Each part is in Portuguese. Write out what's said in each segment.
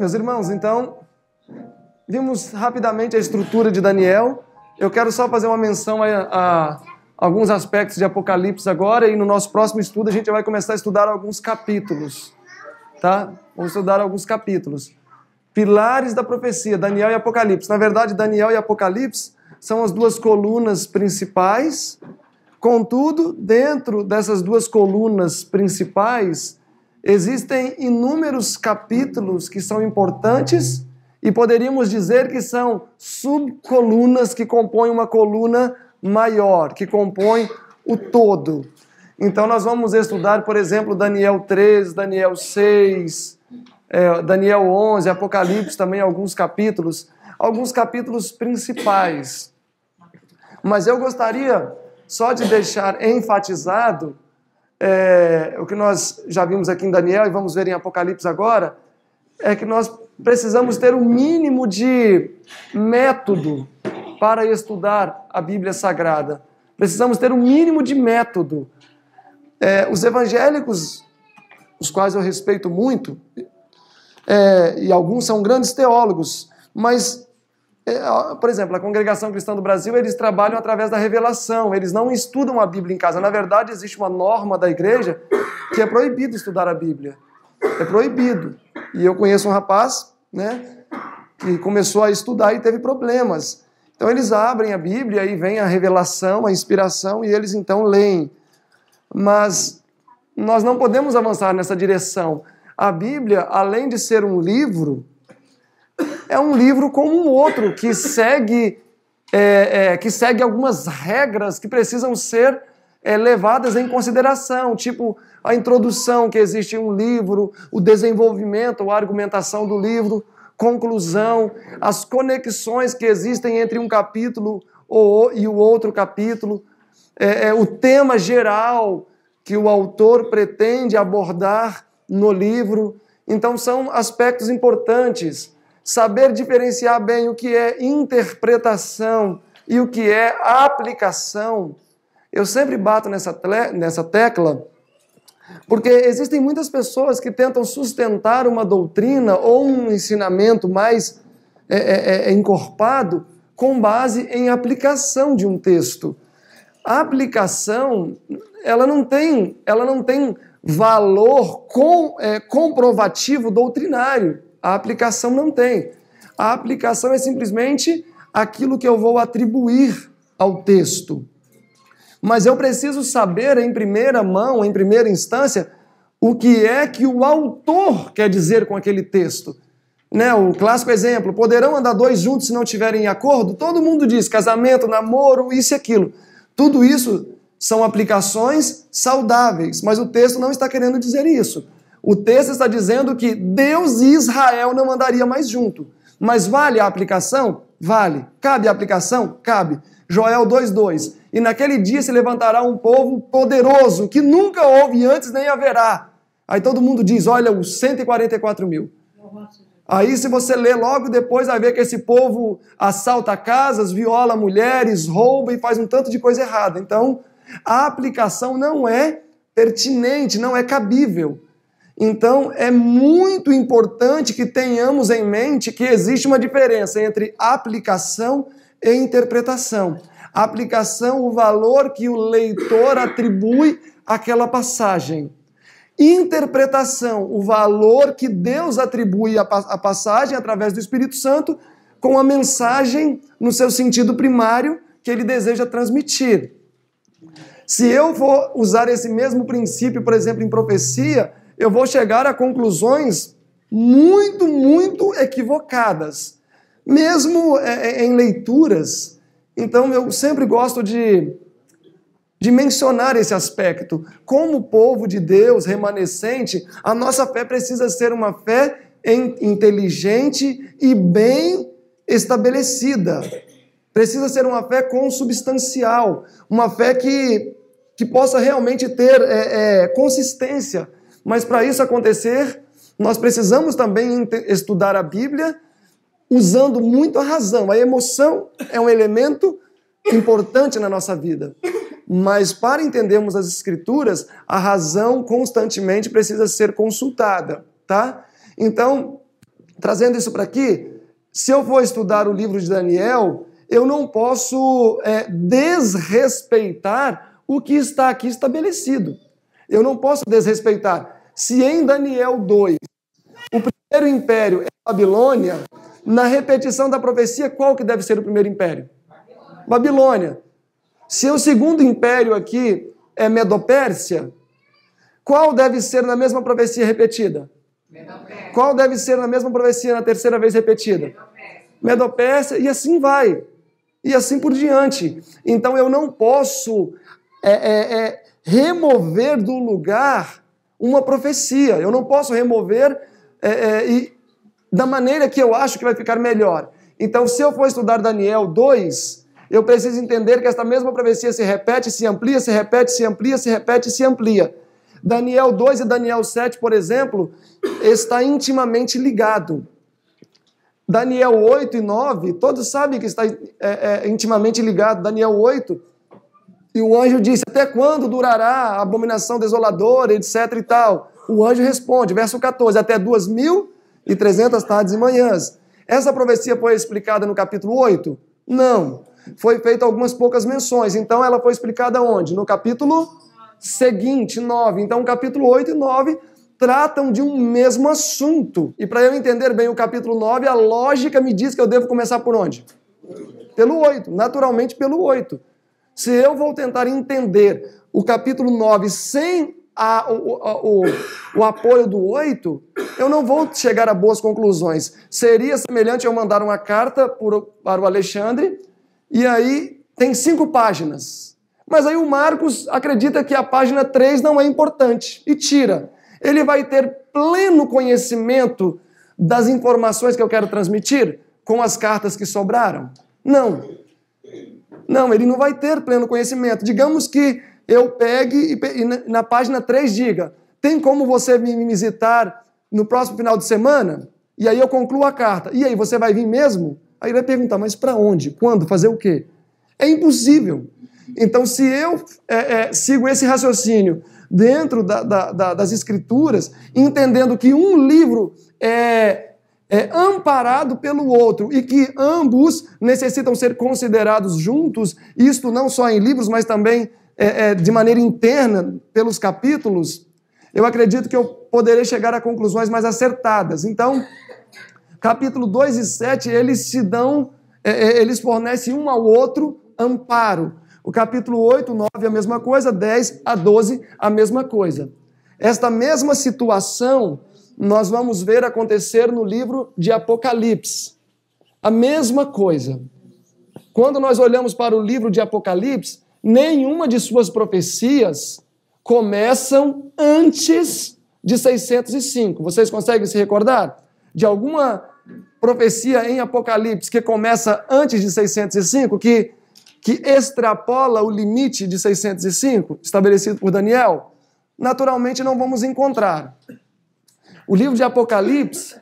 Meus irmãos, então, vimos rapidamente a estrutura de Daniel. Eu quero só fazer uma menção a, a alguns aspectos de Apocalipse agora e no nosso próximo estudo a gente vai começar a estudar alguns capítulos, tá? Vamos estudar alguns capítulos. Pilares da profecia, Daniel e Apocalipse. Na verdade, Daniel e Apocalipse são as duas colunas principais. Contudo, dentro dessas duas colunas principais, Existem inúmeros capítulos que são importantes e poderíamos dizer que são subcolunas que compõem uma coluna maior, que compõe o todo. Então, nós vamos estudar, por exemplo, Daniel 3, Daniel 6, é, Daniel 11, Apocalipse também, alguns capítulos, alguns capítulos principais. Mas eu gostaria só de deixar enfatizado é, o que nós já vimos aqui em Daniel e vamos ver em Apocalipse agora, é que nós precisamos ter um mínimo de método para estudar a Bíblia Sagrada. Precisamos ter um mínimo de método. É, os evangélicos, os quais eu respeito muito, é, e alguns são grandes teólogos, mas é, por exemplo, a Congregação Cristã do Brasil, eles trabalham através da revelação, eles não estudam a Bíblia em casa. Na verdade, existe uma norma da igreja que é proibido estudar a Bíblia. É proibido. E eu conheço um rapaz, né, que começou a estudar e teve problemas. Então eles abrem a Bíblia e vem a revelação, a inspiração e eles então leem. Mas nós não podemos avançar nessa direção. A Bíblia, além de ser um livro, é um livro como um outro, que segue, é, é, que segue algumas regras que precisam ser é, levadas em consideração, tipo a introdução que existe em um livro, o desenvolvimento, a argumentação do livro, conclusão, as conexões que existem entre um capítulo ou, e o outro capítulo, é, é, o tema geral que o autor pretende abordar no livro. Então, são aspectos importantes saber diferenciar bem o que é interpretação e o que é aplicação. Eu sempre bato nessa, nessa tecla, porque existem muitas pessoas que tentam sustentar uma doutrina ou um ensinamento mais é, é, é, é encorpado com base em aplicação de um texto. A aplicação, ela não tem, ela não tem valor com, é, comprovativo doutrinário. A aplicação não tem. A aplicação é simplesmente aquilo que eu vou atribuir ao texto. Mas eu preciso saber em primeira mão, em primeira instância, o que é que o autor quer dizer com aquele texto. Né, o clássico exemplo, poderão andar dois juntos se não tiverem acordo? Todo mundo diz, casamento, namoro, isso e aquilo. Tudo isso são aplicações saudáveis, mas o texto não está querendo dizer isso. O texto está dizendo que Deus e Israel não andariam mais junto. Mas vale a aplicação? Vale. Cabe a aplicação? Cabe. Joel 2:2. E naquele dia se levantará um povo poderoso que nunca houve antes nem haverá. Aí todo mundo diz: olha, os 144 mil. Aí, se você ler logo depois, vai ver que esse povo assalta casas, viola mulheres, rouba e faz um tanto de coisa errada. Então, a aplicação não é pertinente, não é cabível. Então, é muito importante que tenhamos em mente que existe uma diferença entre aplicação e interpretação. aplicação, o valor que o leitor atribui àquela passagem. Interpretação, o valor que Deus atribui à passagem através do Espírito Santo com a mensagem no seu sentido primário que ele deseja transmitir. Se eu for usar esse mesmo princípio, por exemplo, em profecia, eu vou chegar a conclusões muito, muito equivocadas, mesmo é, é, em leituras. Então, eu sempre gosto de, de mencionar esse aspecto. Como povo de Deus remanescente, a nossa fé precisa ser uma fé inteligente e bem estabelecida. Precisa ser uma fé consubstancial, uma fé que, que possa realmente ter é, é, consistência mas para isso acontecer, nós precisamos também estudar a Bíblia usando muito a razão. A emoção é um elemento importante na nossa vida. Mas para entendermos as escrituras, a razão constantemente precisa ser consultada, tá? Então, trazendo isso para aqui, se eu for estudar o livro de Daniel, eu não posso é, desrespeitar o que está aqui estabelecido. Eu não posso desrespeitar. Se em Daniel 2, o primeiro império é Babilônia, na repetição da profecia, qual que deve ser o primeiro império? Babilônia. Se o segundo império aqui é Medopérsia, qual deve ser na mesma profecia repetida? Medopérsia. Qual deve ser na mesma profecia na terceira vez repetida? Medopérsia. Medopérsia, e assim vai. E assim por diante. Então eu não posso é, é, é, remover do lugar uma profecia. Eu não posso remover é, é, e, da maneira que eu acho que vai ficar melhor. Então, se eu for estudar Daniel 2, eu preciso entender que esta mesma profecia se repete, se amplia, se repete, se amplia, se repete, se amplia. Daniel 2 e Daniel 7, por exemplo, está intimamente ligado. Daniel 8 e 9, todos sabem que está é, é, intimamente ligado. Daniel 8 e o anjo disse: Até quando durará a abominação desoladora, etc e tal? O anjo responde, verso 14: Até 2.300 tardes e manhãs. Essa profecia foi explicada no capítulo 8? Não. Foi feita algumas poucas menções. Então ela foi explicada onde? No capítulo seguinte, 9. Então, capítulo 8 e 9 tratam de um mesmo assunto. E para eu entender bem o capítulo 9, a lógica me diz que eu devo começar por onde? Pelo 8, naturalmente pelo 8. Se eu vou tentar entender o capítulo 9 sem a, o, o, o, apoio do 8, eu não vou chegar a boas conclusões. Seria semelhante eu mandar uma carta por, para o Alexandre, e aí tem cinco páginas. Mas aí o Marcos acredita que a página 3 não é importante e tira. Ele vai ter pleno conhecimento das informações que eu quero transmitir com as cartas que sobraram? Não. Não, ele não vai ter pleno conhecimento. Digamos que eu pegue e, na página 3 diga: tem como você me visitar no próximo final de semana? E aí eu concluo a carta. E aí, você vai vir mesmo? Aí ele vai perguntar: mas para onde? Quando? Fazer o quê? É impossível. Então, se eu é, é, sigo esse raciocínio dentro da, da, da, das escrituras, entendendo que um livro é é, amparado pelo outro e que ambos necessitam ser considerados juntos, isto não só em livros, mas também é, é, de maneira interna, pelos capítulos, eu acredito que eu poderei chegar a conclusões mais acertadas. Então, capítulo 2 e 7, eles se dão, é, é, eles fornecem um ao outro amparo. O capítulo 8, 9, a mesma coisa, 10 a 12, a mesma coisa. Esta mesma situação nós vamos ver acontecer no livro de Apocalipse. A mesma coisa. Quando nós olhamos para o livro de Apocalipse, nenhuma de suas profecias começam antes de 605. Vocês conseguem se recordar de alguma profecia em Apocalipse que começa antes de 605, que, que extrapola o limite de 605 estabelecido por Daniel? Naturalmente não vamos encontrar. O livro de Apocalipse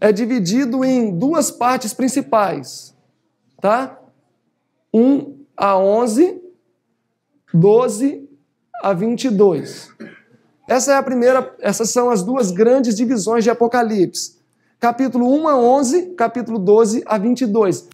é dividido em duas partes principais, tá? 1 a 11, 12 a 22. Essa é a primeira, essas são as duas grandes divisões de Apocalipse. Capítulo 1 a 11, capítulo 12 a 22.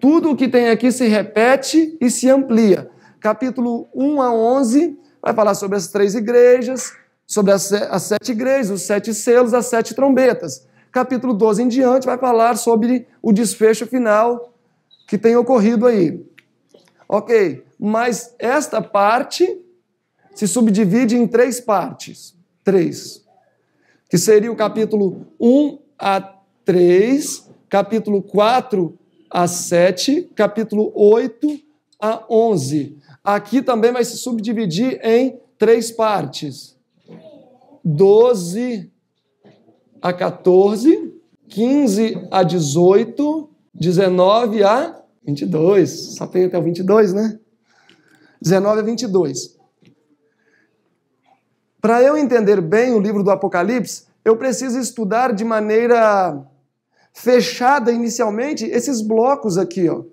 Tudo o que tem aqui se repete e se amplia. Capítulo 1 a 11 vai falar sobre as três igrejas sobre as, sete igrejas, os sete selos, as sete trombetas. Capítulo 12 em diante vai falar sobre o desfecho final que tem ocorrido aí. Ok, mas esta parte se subdivide em três partes. Três. Que seria o capítulo 1 a 3, capítulo 4 a 7, capítulo 8 a 11. Aqui também vai se subdividir em três partes. 12 a 14, 15 a 18, 19 a 22. Só tem até o 22, né? 19 a 22. Para eu entender bem o livro do Apocalipse, eu preciso estudar de maneira fechada inicialmente esses blocos aqui, ó.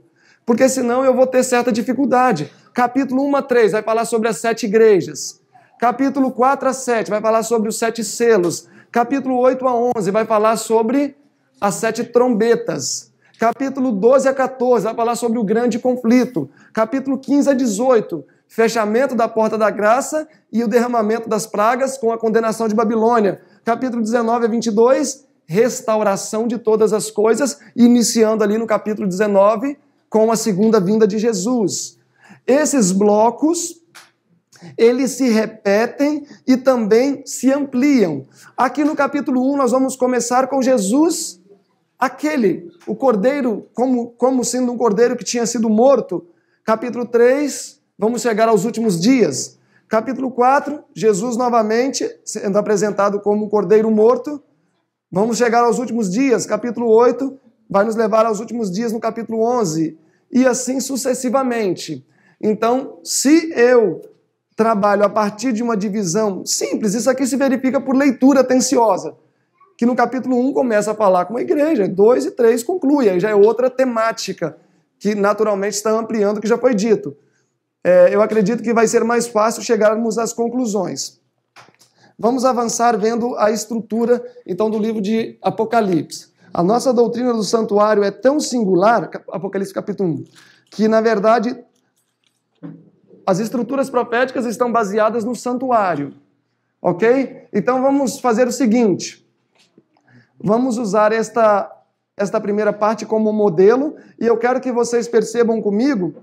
Porque senão eu vou ter certa dificuldade. Capítulo 1 a 3 vai falar sobre as sete igrejas. Capítulo 4 a 7 vai falar sobre os sete selos. Capítulo 8 a 11 vai falar sobre as sete trombetas. Capítulo 12 a 14 vai falar sobre o grande conflito. Capítulo 15 a 18, fechamento da porta da graça e o derramamento das pragas com a condenação de Babilônia. Capítulo 19 a 22, restauração de todas as coisas, iniciando ali no capítulo 19 com a segunda vinda de Jesus. Esses blocos eles se repetem e também se ampliam. Aqui no capítulo 1, nós vamos começar com Jesus, aquele, o cordeiro, como, como sendo um cordeiro que tinha sido morto. Capítulo 3, vamos chegar aos últimos dias. Capítulo 4, Jesus novamente sendo apresentado como um cordeiro morto. Vamos chegar aos últimos dias. Capítulo 8, vai nos levar aos últimos dias no capítulo 11. E assim sucessivamente. Então, se eu trabalho a partir de uma divisão simples. Isso aqui se verifica por leitura atenciosa, que no capítulo 1 começa a falar com a igreja, 2 e 3 conclui, aí já é outra temática que naturalmente está ampliando o que já foi dito. É, eu acredito que vai ser mais fácil chegarmos às conclusões. Vamos avançar vendo a estrutura, então, do livro de Apocalipse. A nossa doutrina do santuário é tão singular, Apocalipse capítulo 1, que, na verdade, as estruturas proféticas estão baseadas no santuário. Ok? Então vamos fazer o seguinte: vamos usar esta, esta primeira parte como modelo, e eu quero que vocês percebam comigo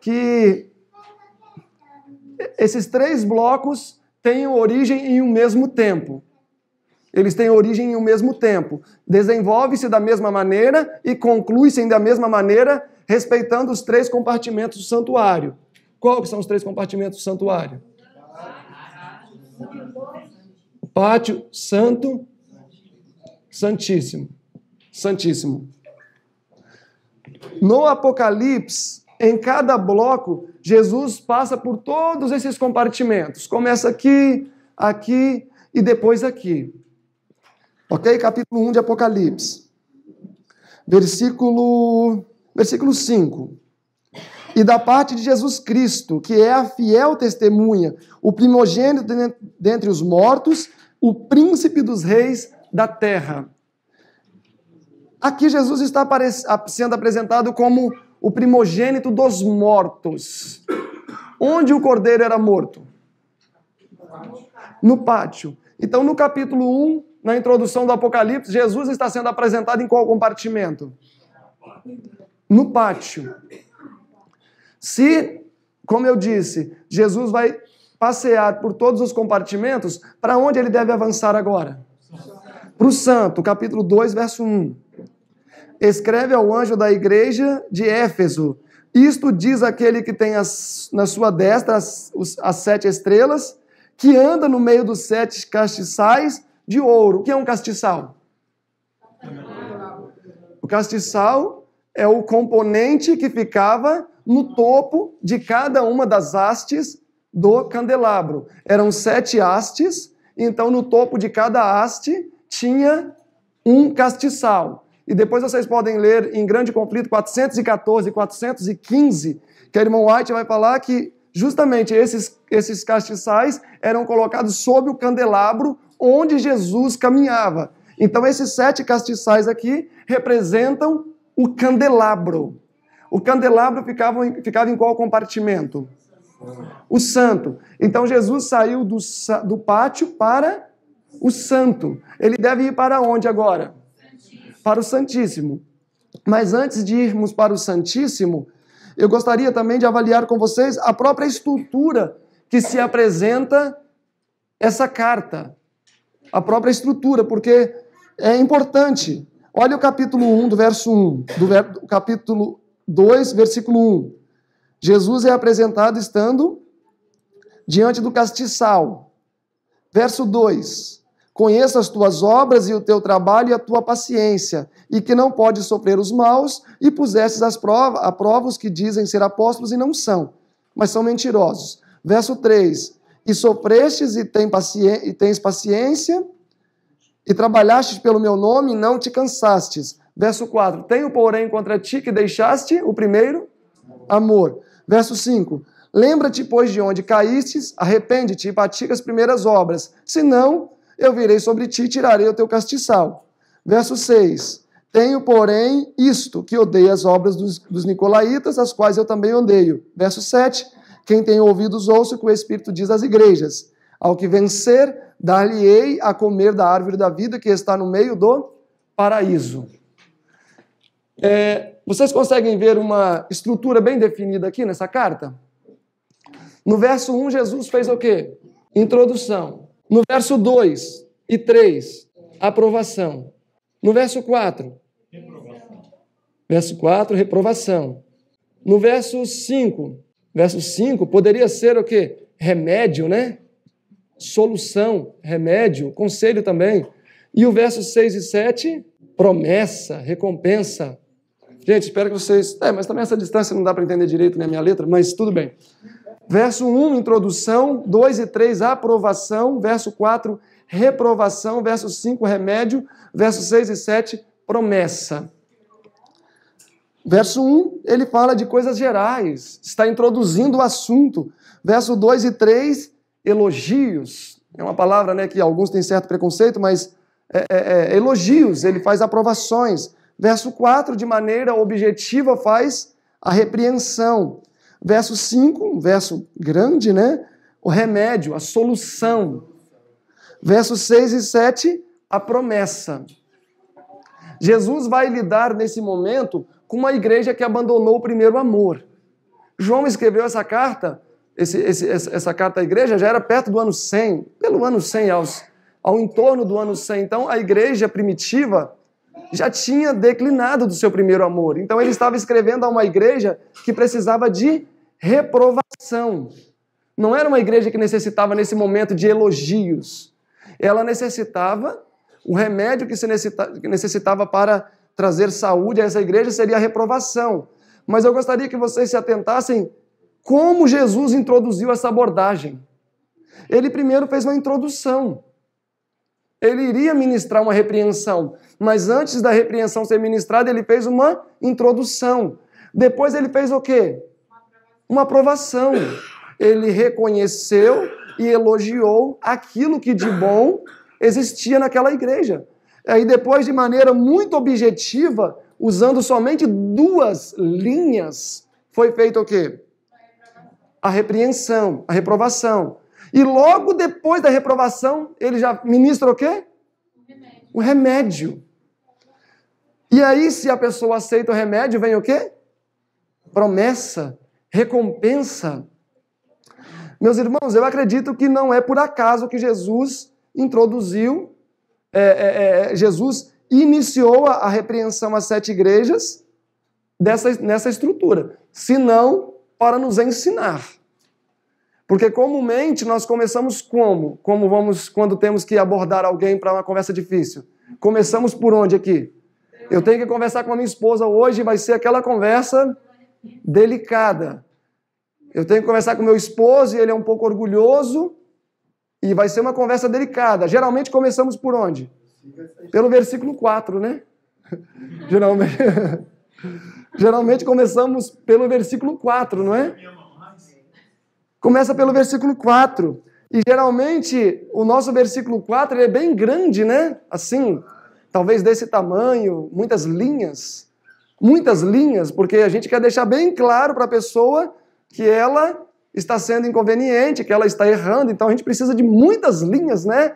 que esses três blocos têm origem em um mesmo tempo. Eles têm origem em um mesmo tempo. Desenvolve-se da mesma maneira e conclui-se da mesma maneira, respeitando os três compartimentos do santuário. Qual que são os três compartimentos do santuário? O pátio santo, santíssimo. Santíssimo. No Apocalipse, em cada bloco, Jesus passa por todos esses compartimentos. Começa aqui, aqui e depois aqui. Ok? Capítulo 1 de Apocalipse. Versículo, versículo 5 e da parte de Jesus Cristo, que é a fiel testemunha, o primogênito dentre os mortos, o príncipe dos reis da terra. Aqui Jesus está sendo apresentado como o primogênito dos mortos. Onde o cordeiro era morto? No pátio. Então, no capítulo 1, na introdução do Apocalipse, Jesus está sendo apresentado em qual compartimento? No pátio. Se, como eu disse, Jesus vai passear por todos os compartimentos, para onde ele deve avançar agora? Para o santo, capítulo 2, verso 1. Escreve ao anjo da igreja de Éfeso: Isto diz aquele que tem as, na sua destra as, as sete estrelas, que anda no meio dos sete castiçais de ouro. O que é um castiçal? O castiçal é o componente que ficava no topo de cada uma das hastes do candelabro. Eram sete hastes, então no topo de cada haste tinha um castiçal. E depois vocês podem ler em Grande Conflito 414 e 415, que a irmão White vai falar que justamente esses, esses castiçais eram colocados sob o candelabro onde Jesus caminhava. Então esses sete castiçais aqui representam o candelabro. O candelabro ficava em, ficava em qual compartimento? O santo. Então Jesus saiu do, do pátio para o santo. Ele deve ir para onde agora? Para o Santíssimo. Mas antes de irmos para o Santíssimo, eu gostaria também de avaliar com vocês a própria estrutura que se apresenta essa carta. A própria estrutura, porque é importante. Olha o capítulo 1 do verso 1, do ver, capítulo 2, versículo 1. Jesus é apresentado estando diante do castiçal. Verso 2: Conheça as tuas obras e o teu trabalho e a tua paciência, e que não podes sofrer os maus, e pusestes as provas, a prova os que dizem ser apóstolos e não são, mas são mentirosos. Verso 3: E sofrestes e, tem paciência, e tens paciência, e trabalhastes pelo meu nome e não te cansastes. Verso 4: Tenho, porém, contra ti que deixaste o primeiro amor. Verso 5: Lembra-te, pois, de onde caístes, arrepende-te e pratica as primeiras obras. Senão, eu virei sobre ti e tirarei o teu castiçal. Verso 6: Tenho, porém, isto, que odeio as obras dos, dos nicolaítas, as quais eu também odeio. Verso 7: Quem tem ouvidos, ouça o que o Espírito diz às igrejas. Ao que vencer, dar-lhe-ei a comer da árvore da vida que está no meio do paraíso. É, vocês conseguem ver uma estrutura bem definida aqui nessa carta? No verso 1, Jesus fez o quê? Introdução. No verso 2 e 3, aprovação. No verso 4, reprovação. Verso 4, reprovação. No verso 5, verso 5 poderia ser o quê? Remédio, né? Solução, remédio, conselho também. E o verso 6 e 7, promessa, recompensa. Gente, espero que vocês. É, mas também essa distância não dá para entender direito né, a minha letra, mas tudo bem. Verso 1, introdução. 2 e 3, aprovação. Verso 4, reprovação. Verso 5, remédio. Verso 6 e 7, promessa. Verso 1, ele fala de coisas gerais, está introduzindo o assunto. Verso 2 e 3, elogios. É uma palavra né, que alguns têm certo preconceito, mas é, é, é, elogios, ele faz aprovações. Verso 4, de maneira objetiva, faz a repreensão. Verso 5, um verso grande, né? O remédio, a solução. Versos 6 e 7, a promessa. Jesus vai lidar nesse momento com uma igreja que abandonou o primeiro amor. João escreveu essa carta, esse, esse, essa carta à igreja já era perto do ano 100, pelo ano 100, aos, ao entorno do ano 100. Então, a igreja primitiva já tinha declinado do seu primeiro amor. Então ele estava escrevendo a uma igreja que precisava de reprovação. Não era uma igreja que necessitava nesse momento de elogios. Ela necessitava o remédio que se necessitava para trazer saúde a essa igreja seria a reprovação. Mas eu gostaria que vocês se atentassem como Jesus introduziu essa abordagem. Ele primeiro fez uma introdução ele iria ministrar uma repreensão. Mas antes da repreensão ser ministrada, ele fez uma introdução. Depois ele fez o quê? Uma aprovação. Ele reconheceu e elogiou aquilo que de bom existia naquela igreja. E depois, de maneira muito objetiva, usando somente duas linhas, foi feito o quê? A repreensão, a reprovação. E logo depois da reprovação, ele já ministra o quê? O remédio. E aí, se a pessoa aceita o remédio, vem o quê? Promessa, recompensa. Meus irmãos, eu acredito que não é por acaso que Jesus introduziu, é, é, é, Jesus iniciou a, a, repreensão às sete igrejas dessa, nessa estrutura. Se não, para nos ensinar. Porque comumente nós começamos como? Como vamos quando temos que abordar alguém para uma conversa difícil? Começamos por onde aqui? Eu tenho que conversar com a minha esposa hoje, vai ser aquela conversa delicada. Eu tenho que conversar com meu esposo e ele é um pouco orgulhoso e vai ser uma conversa delicada. Geralmente começamos por onde? Pelo versículo 4, né? Geralmente, geralmente começamos pelo versículo 4, não é? Começa pelo versículo 4. E geralmente o nosso versículo 4 é bem grande, né? Assim, talvez desse tamanho, muitas linhas. Muitas linhas, porque a gente quer deixar bem claro para a pessoa que ela está sendo inconveniente, que ela está errando. Então a gente precisa de muitas linhas, né?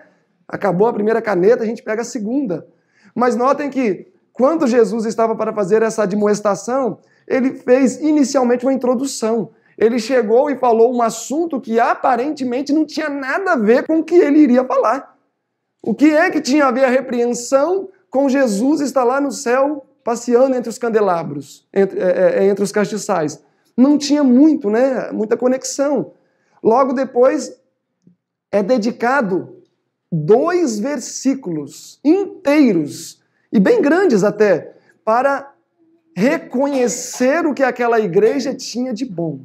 Acabou a primeira caneta, a gente pega a segunda. Mas notem que quando Jesus estava para fazer essa admoestação, ele fez inicialmente uma introdução. Ele chegou e falou um assunto que aparentemente não tinha nada a ver com o que ele iria falar. O que é que tinha a ver a repreensão com Jesus estar lá no céu passeando entre os candelabros, entre, é, é, é entre os castiçais? Não tinha muito, né? Muita conexão. Logo depois é dedicado dois versículos inteiros e bem grandes até para reconhecer o que aquela igreja tinha de bom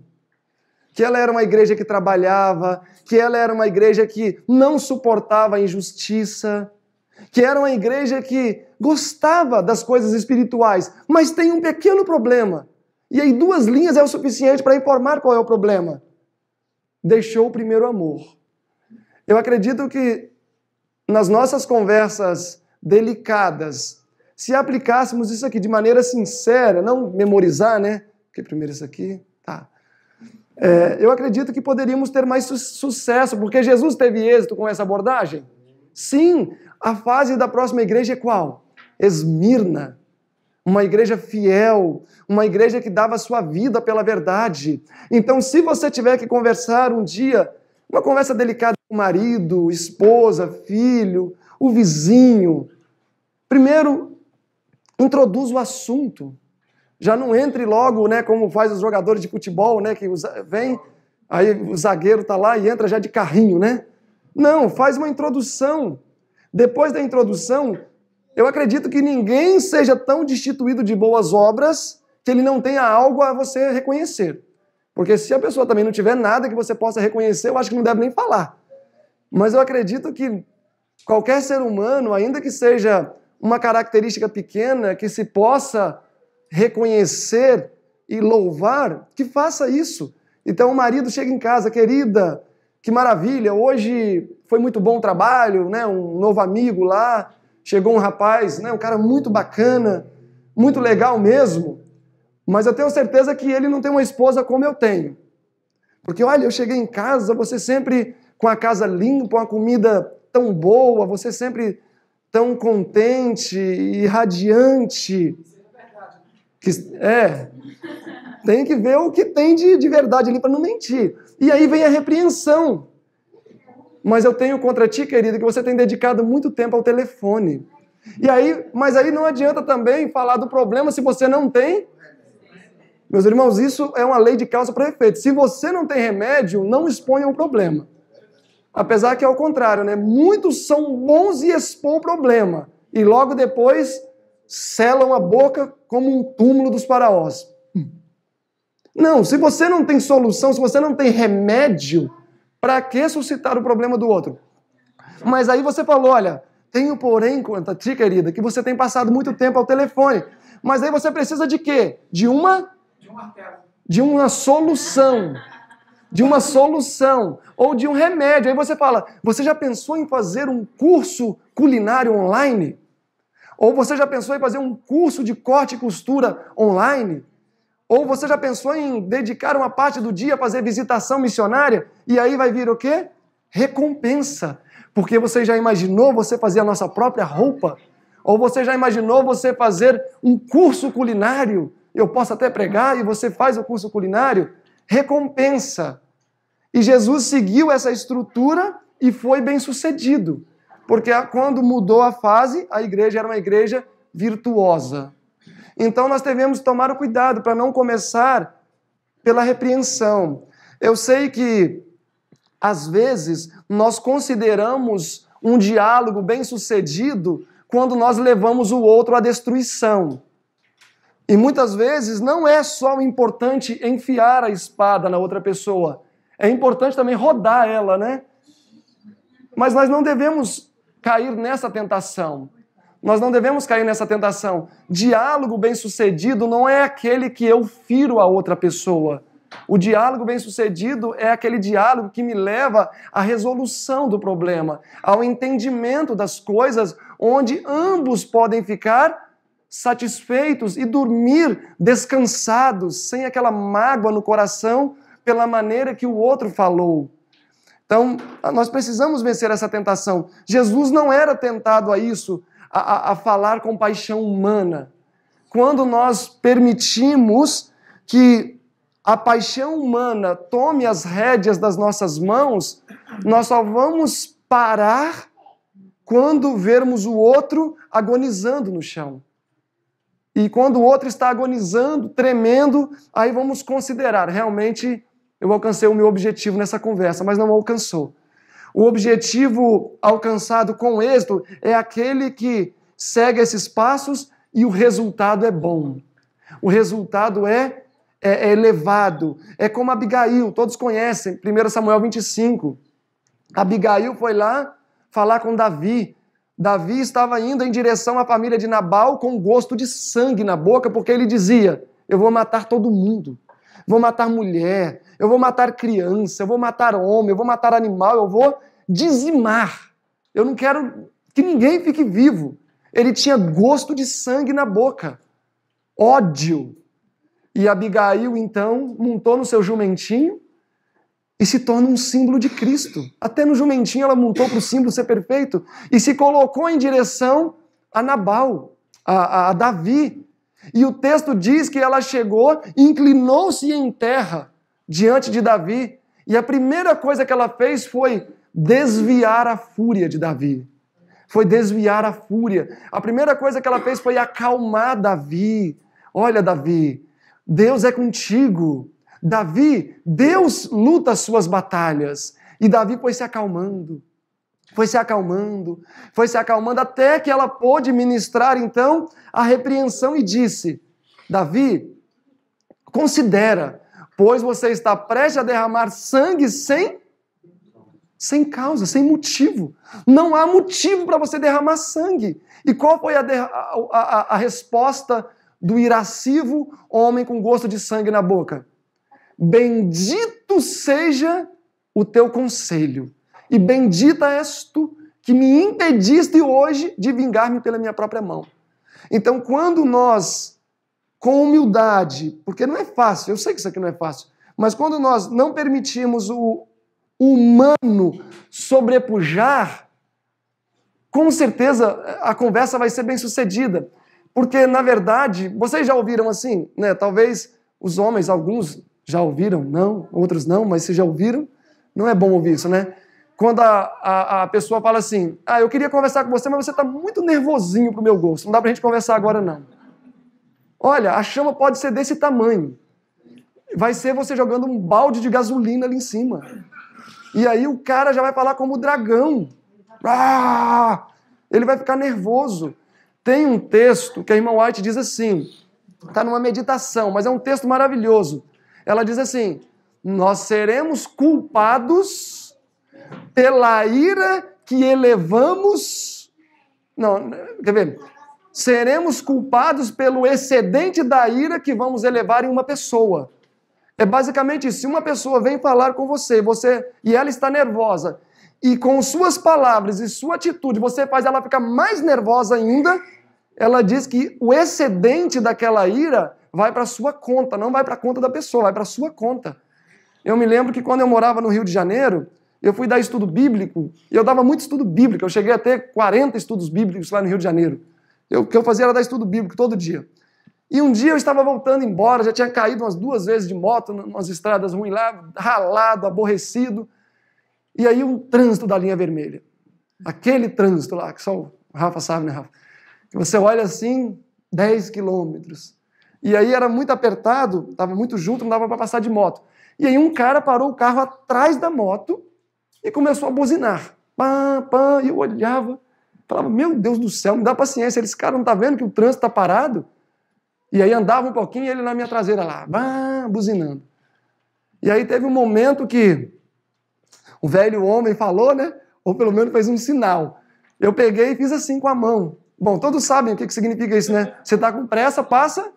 que ela era uma igreja que trabalhava, que ela era uma igreja que não suportava a injustiça, que era uma igreja que gostava das coisas espirituais, mas tem um pequeno problema. E aí, duas linhas é o suficiente para informar qual é o problema. Deixou o primeiro amor. Eu acredito que nas nossas conversas delicadas, se aplicássemos isso aqui de maneira sincera, não memorizar, né? Porque primeiro isso aqui, é, eu acredito que poderíamos ter mais su sucesso, porque Jesus teve êxito com essa abordagem. Sim, a fase da próxima igreja é qual? Esmirna. Uma igreja fiel, uma igreja que dava sua vida pela verdade. Então, se você tiver que conversar um dia, uma conversa delicada com o marido, esposa, filho, o vizinho, primeiro, introduz o assunto já não entre logo, né, como faz os jogadores de futebol, né, que vem, aí o zagueiro está lá e entra já de carrinho, né? Não, faz uma introdução. Depois da introdução, eu acredito que ninguém seja tão destituído de boas obras que ele não tenha algo a você reconhecer. Porque se a pessoa também não tiver nada que você possa reconhecer, eu acho que não deve nem falar. Mas eu acredito que qualquer ser humano, ainda que seja uma característica pequena, que se possa reconhecer e louvar, que faça isso. Então o marido chega em casa, querida, que maravilha, hoje foi muito bom o trabalho, né? Um novo amigo lá, chegou um rapaz, né? Um cara muito bacana, muito legal mesmo. Mas eu tenho certeza que ele não tem uma esposa como eu tenho. Porque olha, eu cheguei em casa, você sempre com a casa limpa, uma comida tão boa, você sempre tão contente e radiante. Que, é. Tem que ver o que tem de, de verdade ali para não mentir. E aí vem a repreensão. Mas eu tenho contra ti, querido, que você tem dedicado muito tempo ao telefone. E aí, mas aí não adianta também falar do problema se você não tem. Meus irmãos, isso é uma lei de causa para efeito. Se você não tem remédio, não exponha o problema. Apesar que é o contrário, né? Muitos são bons e expõem o problema. E logo depois selam a boca como um túmulo dos faraós. Não, se você não tem solução, se você não tem remédio, para que suscitar o problema do outro? Mas aí você falou, olha, tenho porém a ti, querida, que você tem passado muito tempo ao telefone. Mas aí você precisa de quê? De uma de, um de uma solução. De uma solução ou de um remédio. Aí você fala: "Você já pensou em fazer um curso culinário online?" Ou você já pensou em fazer um curso de corte e costura online? Ou você já pensou em dedicar uma parte do dia a fazer visitação missionária? E aí vai vir o quê? Recompensa. Porque você já imaginou você fazer a nossa própria roupa? Ou você já imaginou você fazer um curso culinário? Eu posso até pregar e você faz o curso culinário? Recompensa. E Jesus seguiu essa estrutura e foi bem sucedido. Porque quando mudou a fase, a igreja era uma igreja virtuosa. Então nós devemos tomar o cuidado para não começar pela repreensão. Eu sei que às vezes nós consideramos um diálogo bem sucedido quando nós levamos o outro à destruição. E muitas vezes não é só importante enfiar a espada na outra pessoa, é importante também rodar ela, né? Mas nós não devemos cair nessa tentação. Nós não devemos cair nessa tentação. Diálogo bem-sucedido não é aquele que eu firo a outra pessoa. O diálogo bem-sucedido é aquele diálogo que me leva à resolução do problema, ao entendimento das coisas, onde ambos podem ficar satisfeitos e dormir descansados, sem aquela mágoa no coração pela maneira que o outro falou. Então, ah, nós precisamos vencer essa tentação. Jesus não era tentado a isso, a, a falar com paixão humana. Quando nós permitimos que a paixão humana tome as rédeas das nossas mãos, nós só vamos parar quando vermos o outro agonizando no chão. E quando o outro está agonizando, tremendo, aí vamos considerar realmente eu alcancei o meu objetivo nessa conversa, mas não alcançou. O objetivo alcançado com êxito é aquele que segue esses passos e o resultado é bom. O resultado é, é, é elevado. É como Abigail, todos conhecem, 1 Samuel 25. Abigail foi lá falar com Davi. Davi estava indo em direção à família de Nabal com gosto de sangue na boca, porque ele dizia: Eu vou matar todo mundo. Vou matar mulher, eu vou matar criança, eu vou matar homem, eu vou matar animal, eu vou dizimar. Eu não quero que ninguém fique vivo. Ele tinha gosto de sangue na boca, ódio. E Abigail, então, montou no seu jumentinho e se torna um símbolo de Cristo. Até no jumentinho ela montou para o símbolo ser perfeito e se colocou em direção a Nabal, a, a, a Davi. E o texto diz que ela chegou, inclinou-se em terra diante de Davi. E a primeira coisa que ela fez foi desviar a fúria de Davi. Foi desviar a fúria. A primeira coisa que ela fez foi acalmar Davi. Olha, Davi, Deus é contigo. Davi, Deus luta as suas batalhas. E Davi foi se acalmando. Foi se acalmando, foi se acalmando até que ela pôde ministrar então a repreensão e disse: Davi, considera pois você está prestes a derramar sangue sem sem causa, sem motivo. Não há motivo para você derramar sangue. E qual foi a, a, a, a, resposta do irascivo homem com gosto de sangue na boca? Bendito seja o teu conselho, e bendita és tu que me impediste hoje de vingar-me pela minha própria mão. Então, quando nós com humildade, porque não é fácil, eu sei que isso aqui não é fácil, mas quando nós não permitimos o humano sobrepujar, com certeza a conversa vai ser bem sucedida. Porque, na verdade, vocês já ouviram assim, né? Talvez os homens, alguns já ouviram, não, outros não, mas se já ouviram, não é bom ouvir isso, né? Quando a, a, a pessoa fala assim, ah, eu queria conversar com você, mas você está muito nervosinho para o meu gosto, não dá para a gente conversar agora, não. Olha, a chama pode ser desse tamanho. Vai ser você jogando um balde de gasolina ali em cima. E aí o cara já vai falar como dragão. Ah! Ele vai ficar nervoso. Tem um texto que a irmã White diz assim, está numa meditação, mas é um texto maravilhoso. Ela diz assim: Nós seremos culpados pela ira que elevamos. Não, quer ver? seremos culpados pelo excedente da ira que vamos elevar em uma pessoa. É basicamente isso. Se uma pessoa vem falar com você, você e ela está nervosa, e com suas palavras e sua atitude você faz ela ficar mais nervosa ainda, ela diz que o excedente daquela ira vai para sua conta, não vai para a conta da pessoa, vai para sua conta. Eu me lembro que quando eu morava no Rio de Janeiro, eu fui dar estudo bíblico, e eu dava muito estudo bíblico, eu cheguei a ter 40 estudos bíblicos lá no Rio de Janeiro. Eu, o que eu fazia era dar estudo bíblico todo dia. E um dia eu estava voltando embora, já tinha caído umas duas vezes de moto, nas estradas ruins lá, ralado, aborrecido. E aí um trânsito da linha vermelha. Aquele trânsito lá, que só o Rafa sabe, né, Rafa? Que você olha assim, 10 quilômetros. E aí era muito apertado, estava muito junto, não dava para passar de moto. E aí um cara parou o carro atrás da moto e começou a buzinar. Pam, pam, e eu olhava. Falava, meu Deus do céu, me dá paciência, eles cara não tá vendo que o trânsito tá parado? E aí andava um pouquinho e ele na minha traseira lá, buzinando. E aí teve um momento que o velho homem falou, né? Ou pelo menos fez um sinal. Eu peguei e fiz assim com a mão. Bom, todos sabem o que, que significa isso, né? Você tá com pressa, passa.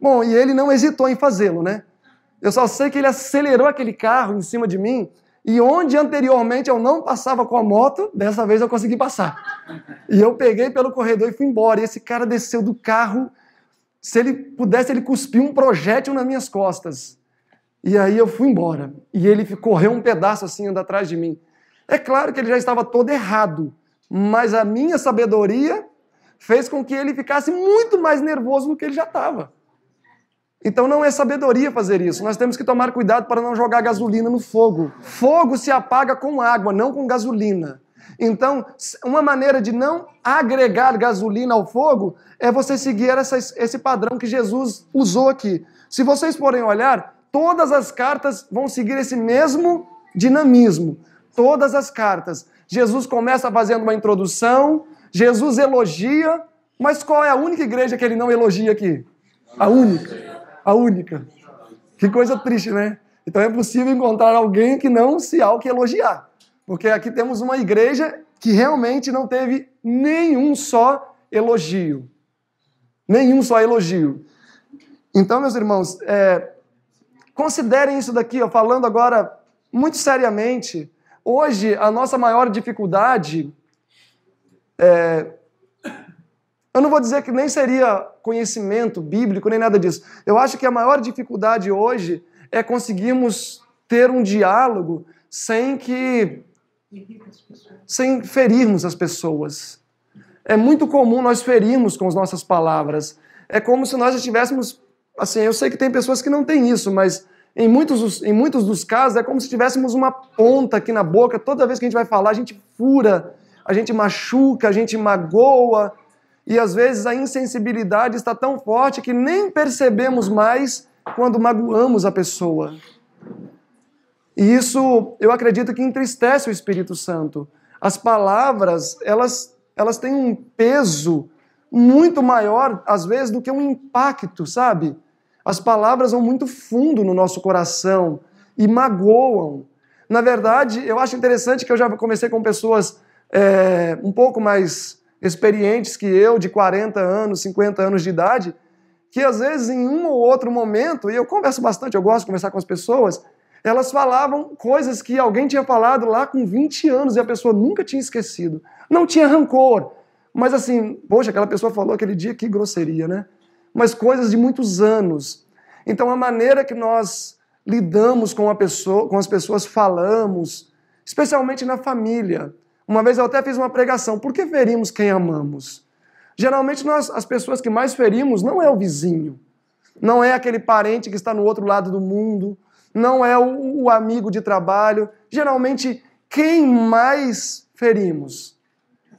Bom, e ele não hesitou em fazê-lo, né? Eu só sei que ele acelerou aquele carro em cima de mim e onde anteriormente eu não passava com a moto, dessa vez eu consegui passar. E eu peguei pelo corredor e fui embora. E esse cara desceu do carro. Se ele pudesse, ele cuspiu um projétil nas minhas costas. E aí eu fui embora. E ele correu um pedaço assim, andando atrás de mim. É claro que ele já estava todo errado, mas a minha sabedoria fez com que ele ficasse muito mais nervoso do que ele já estava. Então não é sabedoria fazer isso. Nós temos que tomar cuidado para não jogar gasolina no fogo. Fogo se apaga com água, não com gasolina. Então, uma maneira de não agregar gasolina ao fogo é você seguir essa, esse padrão que Jesus usou aqui. Se vocês forem olhar, todas as cartas vão seguir esse mesmo dinamismo. Todas as cartas. Jesus começa fazendo uma introdução, Jesus elogia, mas qual é a única igreja que ele não elogia aqui? A única. A única. Que coisa triste, né? Então é possível encontrar alguém que não se elogiar, Porque aqui temos uma igreja que realmente não teve nenhum só elogio. Nenhum só elogio. Então, meus irmãos, é, considerem isso daqui, ó, falando agora muito seriamente. Hoje, a nossa maior dificuldade é, eu não vou dizer que nem seria conhecimento bíblico, nem nada disso. Eu acho que a maior dificuldade hoje é conseguirmos ter um diálogo sem que. sem ferirmos as pessoas. É muito comum nós ferirmos com as nossas palavras. É como se nós estivéssemos. Assim, eu sei que tem pessoas que não têm isso, mas em muitos, dos, em muitos dos casos é como se tivéssemos uma ponta aqui na boca. Toda vez que a gente vai falar, a gente fura, a gente machuca, a gente magoa e às vezes a insensibilidade está tão forte que nem percebemos mais quando magoamos a pessoa. E isso, eu acredito que entristece o Espírito Santo. As palavras, elas, elas têm um peso muito maior, às vezes, do que um impacto, sabe? As palavras vão muito fundo no nosso coração e magoam. Na verdade, eu acho interessante que eu já comecei com pessoas é, um pouco mais experientes que eu, de 40 anos, 50 anos de idade, que às vezes em um ou outro momento, e eu converso bastante, eu gosto de conversar com as pessoas, elas falavam coisas que alguém tinha falado lá com 20 anos e a pessoa nunca tinha esquecido. Não tinha rancor. Mas assim, poxa, aquela pessoa falou aquele dia que grosseria, né? Mas coisas de muitos anos. Então a maneira que nós lidamos com a pessoa, com as pessoas falamos, especialmente na família, uma vez eu até fiz uma pregação. Por que ferimos quem amamos? Geralmente nós, as pessoas que mais ferimos não é o vizinho, não é aquele parente que está no outro lado do mundo, não é o, o amigo de trabalho. Geralmente quem mais ferimos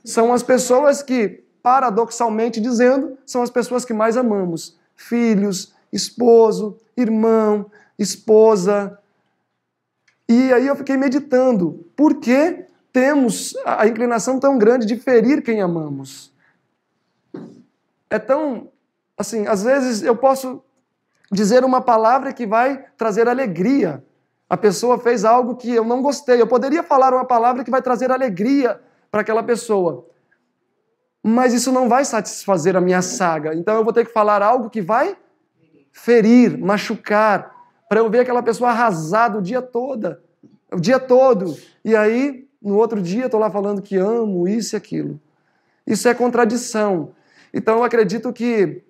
são as pessoas que, paradoxalmente dizendo, são as pessoas que mais amamos: filhos, esposo, irmão, esposa. E aí eu fiquei meditando, por que temos a inclinação tão grande de ferir quem amamos. É tão. Assim, às vezes eu posso dizer uma palavra que vai trazer alegria. A pessoa fez algo que eu não gostei. Eu poderia falar uma palavra que vai trazer alegria para aquela pessoa. Mas isso não vai satisfazer a minha saga. Então eu vou ter que falar algo que vai ferir, machucar, para eu ver aquela pessoa arrasada o dia toda, o dia todo. E aí no outro dia estou lá falando que amo isso e aquilo. Isso é contradição. Então eu acredito que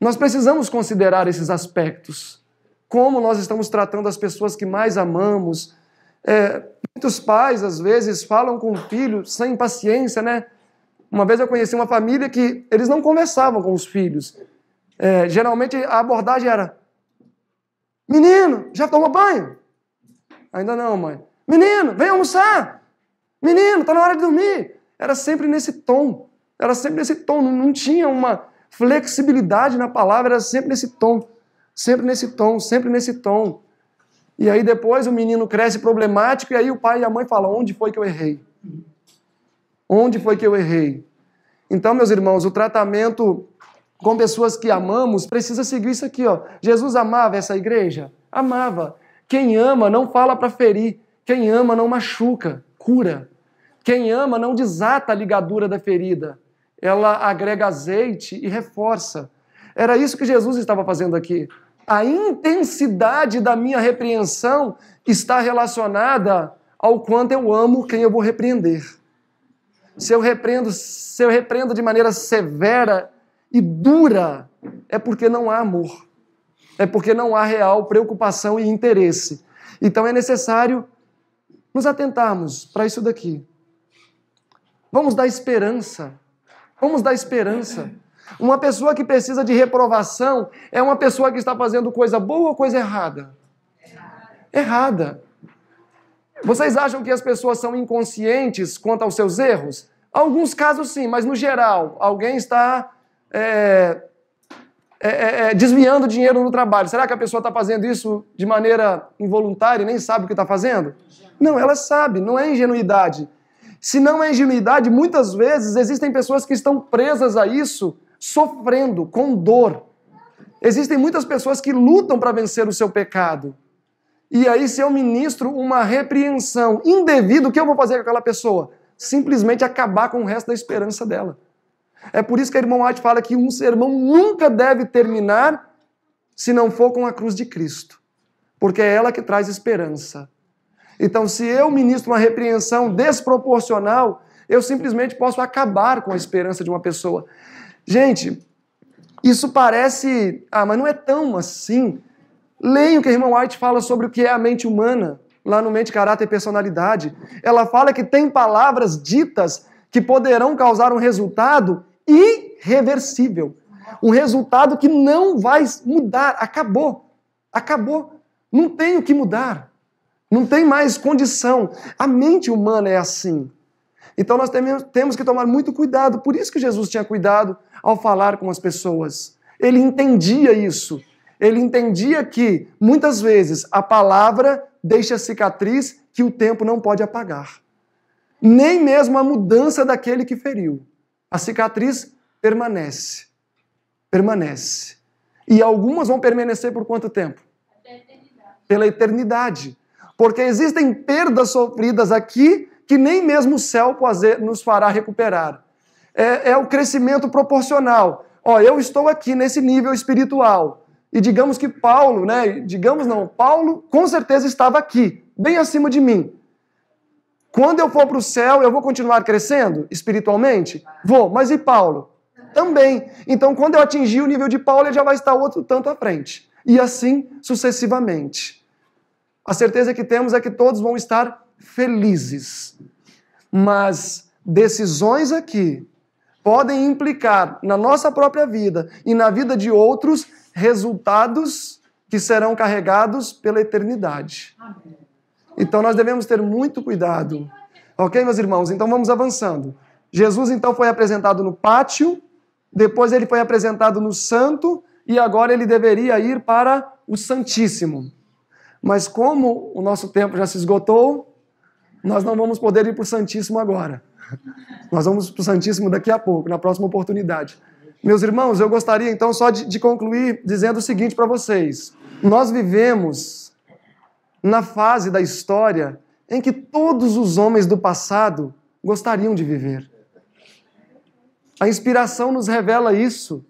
nós precisamos considerar esses aspectos. Como nós estamos tratando as pessoas que mais amamos. É, muitos pais, às vezes, falam com o filho sem paciência, né? Uma vez eu conheci uma família que eles não conversavam com os filhos. É, geralmente a abordagem era: Menino, já tomou banho? Ainda não, mãe. Menino, vem almoçar! Menino, tá na hora de dormir! Era sempre nesse tom. Era sempre nesse tom. Não tinha uma flexibilidade na palavra, era sempre nesse tom. Sempre nesse tom, sempre nesse tom. E aí depois o menino cresce problemático e aí o pai e a mãe falam: onde foi que eu errei? Onde foi que eu errei? Então, meus irmãos, o tratamento com pessoas que amamos precisa seguir isso aqui, ó. Jesus amava essa igreja? Amava. Quem ama não fala para ferir, quem ama não machuca, cura. Quem ama não desata a ligadura da ferida, ela agrega azeite e reforça. Era isso que Jesus estava fazendo aqui. A intensidade da minha repreensão está relacionada ao quanto eu amo quem eu vou repreender. Se eu repreendo, se eu repreendo de maneira severa e dura, é porque não há amor. É porque não há real preocupação e interesse. Então é necessário nos atentarmos para isso daqui. Vamos dar esperança. Vamos dar esperança. Uma pessoa que precisa de reprovação é uma pessoa que está fazendo coisa boa ou coisa errada? Errada. Vocês acham que as pessoas são inconscientes quanto aos seus erros? Alguns casos sim, mas no geral, alguém está é, é, é, é, desviando dinheiro no trabalho. Será que a pessoa está fazendo isso de maneira involuntária e nem sabe o que está fazendo? Não, ela sabe, não é ingenuidade. Se não é ingenuidade, muitas vezes existem pessoas que estão presas a isso, sofrendo, com dor. Existem muitas pessoas que lutam para vencer o seu pecado. E aí, se eu ministro uma repreensão indevida, o que eu vou fazer com aquela pessoa? Simplesmente acabar com o resto da esperança dela. É por isso que a irmã White fala que um sermão nunca deve terminar se não for com a cruz de Cristo, porque é ela que traz esperança. Então, se eu ministro uma repreensão desproporcional, eu simplesmente posso acabar com a esperança de uma pessoa. Gente, isso parece. Ah, mas não é tão assim. Leiam o que a irmã White fala sobre o que é a mente humana, lá no Mente, Caráter e Personalidade. Ela fala que tem palavras ditas que poderão causar um resultado irreversível. Um resultado que não vai mudar. Acabou. Acabou. Não tem o que mudar. Não tem mais condição. A mente humana é assim. Então nós temos que tomar muito cuidado. Por isso que Jesus tinha cuidado ao falar com as pessoas. Ele entendia isso. Ele entendia que muitas vezes a palavra deixa cicatriz que o tempo não pode apagar. Nem mesmo a mudança daquele que feriu. A cicatriz permanece. Permanece. E algumas vão permanecer por quanto tempo? Eternidade. Pela eternidade. Porque existem perdas sofridas aqui que nem mesmo o céu nos fará recuperar. É, é o crescimento proporcional. Ó, eu estou aqui nesse nível espiritual. E digamos que Paulo, né? Digamos não, Paulo com certeza estava aqui, bem acima de mim. Quando eu for para o céu, eu vou continuar crescendo espiritualmente? Vou, mas e Paulo? Também. Então, quando eu atingir o nível de Paulo, ele já vai estar outro tanto à frente. E assim sucessivamente. A certeza que temos é que todos vão estar felizes. Mas decisões aqui podem implicar na nossa própria vida e na vida de outros resultados que serão carregados pela eternidade. Amém. Então nós devemos ter muito cuidado. Ok, meus irmãos? Então vamos avançando. Jesus então foi apresentado no pátio, depois ele foi apresentado no santo e agora ele deveria ir para o Santíssimo. Mas como o nosso tempo já se esgotou, nós não vamos poder ir para o Santíssimo agora. Nós vamos para o Santíssimo daqui a pouco, na próxima oportunidade. Meus irmãos, eu gostaria então só de, de concluir dizendo o seguinte para vocês: nós vivemos na fase da história em que todos os homens do passado gostariam de viver. A inspiração nos revela isso,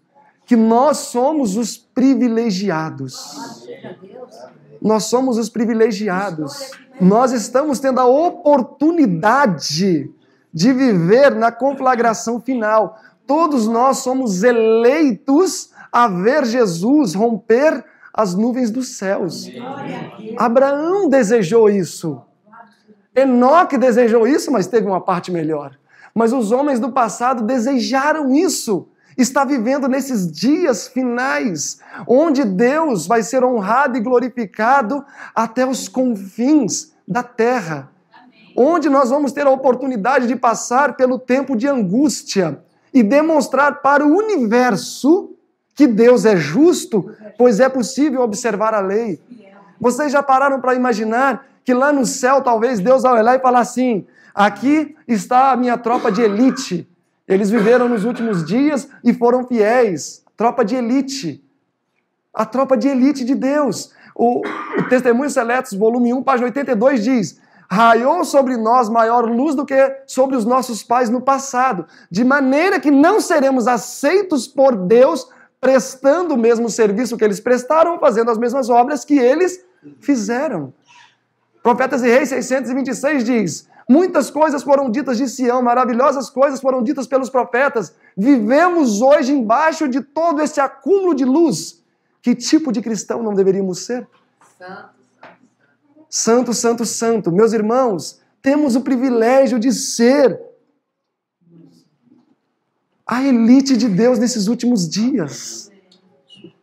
que nós somos os privilegiados. Nós somos os privilegiados. Nós estamos tendo a oportunidade de viver na conflagração final. Todos nós somos eleitos a ver Jesus romper as nuvens dos céus. Abraão desejou isso. Enoque desejou isso, mas teve uma parte melhor. Mas os homens do passado desejaram isso. Está vivendo nesses dias finais, onde Deus vai ser honrado e glorificado até os confins da terra. Onde nós vamos ter a oportunidade de passar pelo tempo de angústia e demonstrar para o universo que Deus é justo, pois é possível observar a lei. Vocês já pararam para imaginar que lá no céu talvez Deus vai olhar e falar assim: aqui está a minha tropa de elite. Eles viveram nos últimos dias e foram fiéis. Tropa de elite. A tropa de elite de Deus. O, o Testemunhos Seletos, volume 1, página 82, diz: Raiou sobre nós maior luz do que sobre os nossos pais no passado, de maneira que não seremos aceitos por Deus prestando o mesmo serviço que eles prestaram, fazendo as mesmas obras que eles fizeram. Profetas e Reis 626 diz: Muitas coisas foram ditas de Sião, maravilhosas coisas foram ditas pelos profetas. Vivemos hoje embaixo de todo esse acúmulo de luz. Que tipo de cristão não deveríamos ser? Santo, santo, santo. Santo, santo, santo. Meus irmãos, temos o privilégio de ser a elite de Deus nesses últimos dias.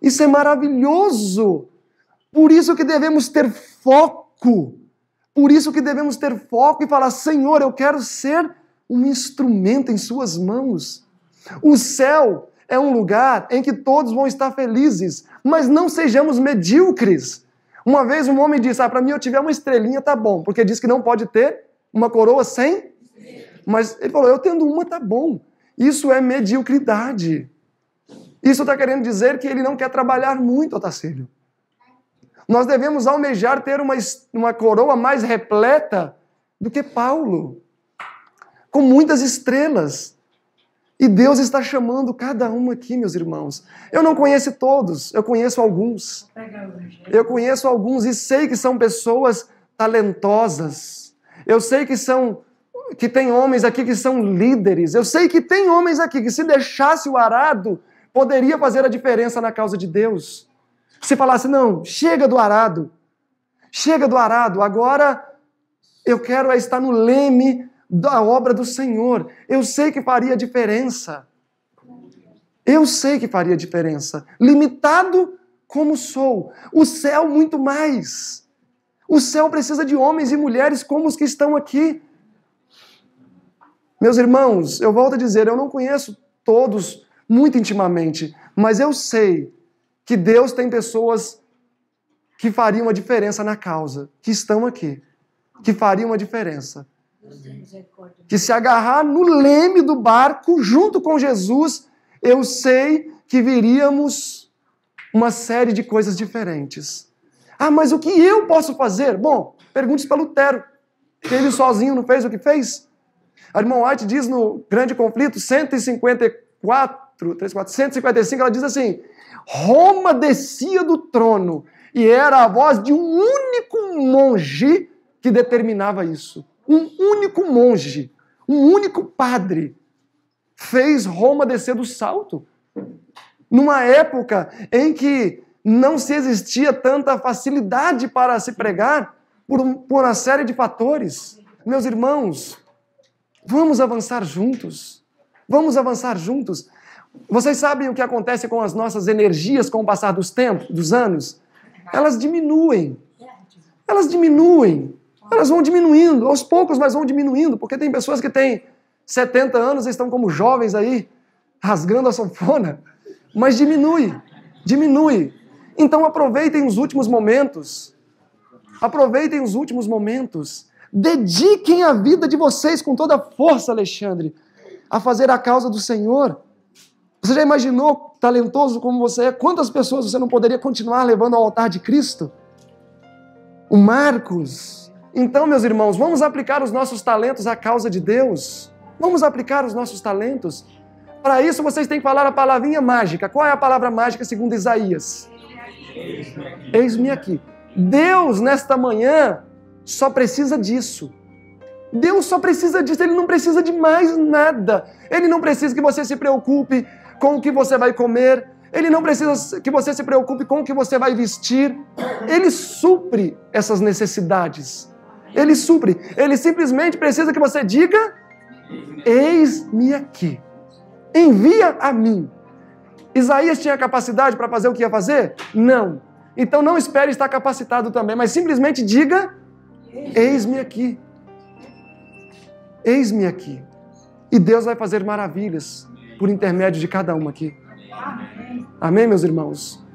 Isso é maravilhoso. Por isso que devemos ter foco. Por isso que devemos ter foco e falar: Senhor, eu quero ser um instrumento em Suas mãos. O céu é um lugar em que todos vão estar felizes, mas não sejamos medíocres. Uma vez um homem disse: Ah, para mim eu tiver uma estrelinha, tá bom, porque diz que não pode ter uma coroa sem. Mas ele falou: Eu tendo uma, tá bom. Isso é mediocridade. Isso está querendo dizer que ele não quer trabalhar muito, Otacílio. Nós devemos almejar ter uma, uma coroa mais repleta do que Paulo, com muitas estrelas. E Deus está chamando cada um aqui, meus irmãos. Eu não conheço todos, eu conheço alguns. Eu conheço alguns e sei que são pessoas talentosas. Eu sei que são que tem homens aqui que são líderes. Eu sei que tem homens aqui que, se deixasse o arado, poderia fazer a diferença na causa de Deus. Se falasse, não, chega do arado, chega do arado, agora eu quero é estar no leme da obra do Senhor. Eu sei que faria diferença. Eu sei que faria diferença. Limitado como sou, o céu muito mais. O céu precisa de homens e mulheres como os que estão aqui. Meus irmãos, eu volto a dizer, eu não conheço todos muito intimamente, mas eu sei que Deus tem pessoas que fariam a diferença na causa, que estão aqui, que fariam a diferença. Que se agarrar no leme do barco junto com Jesus, eu sei que viríamos uma série de coisas diferentes. Ah, mas o que eu posso fazer? Bom, pergunte para Lutero. Ele sozinho não fez o que fez? Armand White diz no Grande Conflito 154, 34, 155, ela diz assim: Roma descia do trono e era a voz de um único monge que determinava isso. Um único monge, um único padre fez Roma descer do salto. Numa época em que não se existia tanta facilidade para se pregar por, por uma série de fatores. Meus irmãos, Vamos avançar juntos. Vamos avançar juntos. Vocês sabem o que acontece com as nossas energias com o passar dos tempos, dos anos? Elas diminuem. Elas diminuem. Elas vão diminuindo, aos poucos, mas vão diminuindo, porque tem pessoas que têm 70 anos e estão como jovens aí, rasgando a sanfona, mas diminui, diminui. Então aproveitem os últimos momentos. Aproveitem os últimos momentos. Dediquem a vida de vocês com toda a força, Alexandre, a fazer a causa do Senhor. Você já imaginou, talentoso como você é, quantas pessoas você não poderia continuar levando ao altar de Cristo? O Marcos. Então, meus irmãos, vamos aplicar os nossos talentos à causa de Deus. Vamos aplicar os nossos talentos. Para isso, vocês têm que falar a palavrinha mágica. Qual é a palavra mágica segundo Isaías? Eis-me aqui. Deus, nesta manhã, só precisa disso. Deus só precisa disso, ele não precisa de mais nada. Ele não precisa que você se preocupe com o que você vai comer, ele não precisa que você se preocupe com o que você vai vestir. Ele supre essas necessidades. Ele supre. Ele simplesmente precisa que você diga: Eis-me aqui. Envia a mim. Isaías tinha capacidade para fazer o que ia fazer? Não. Então não espere estar capacitado também, mas simplesmente diga: Eis-me aqui. Eis-me aqui. E Deus vai fazer maravilhas por intermédio de cada um aqui. Amém, meus irmãos?